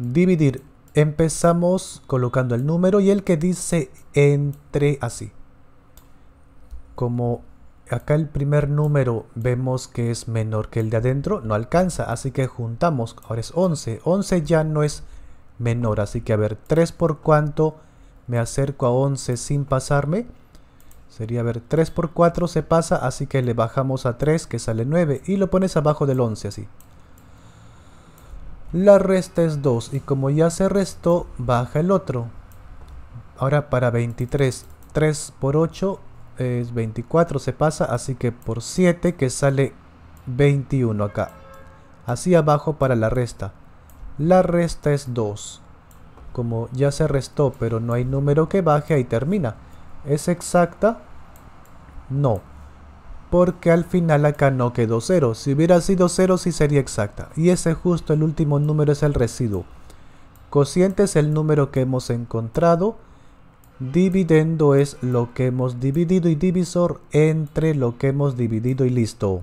Dividir. Empezamos colocando el número y el que dice entre así. Como acá el primer número vemos que es menor que el de adentro, no alcanza, así que juntamos, ahora es 11, 11 ya no es menor, así que a ver, 3 por cuánto me acerco a 11 sin pasarme, sería a ver, 3 por 4 se pasa, así que le bajamos a 3 que sale 9 y lo pones abajo del 11 así. La resta es 2 y como ya se restó, baja el otro. Ahora para 23, 3 por 8 es 24, se pasa, así que por 7 que sale 21 acá. Así abajo para la resta. La resta es 2. Como ya se restó, pero no hay número que baje, ahí termina. ¿Es exacta? No porque al final acá no quedó 0. Si hubiera sido 0 sí sería exacta. Y ese justo, el último número es el residuo. Cociente es el número que hemos encontrado. Dividendo es lo que hemos dividido y divisor entre lo que hemos dividido y listo.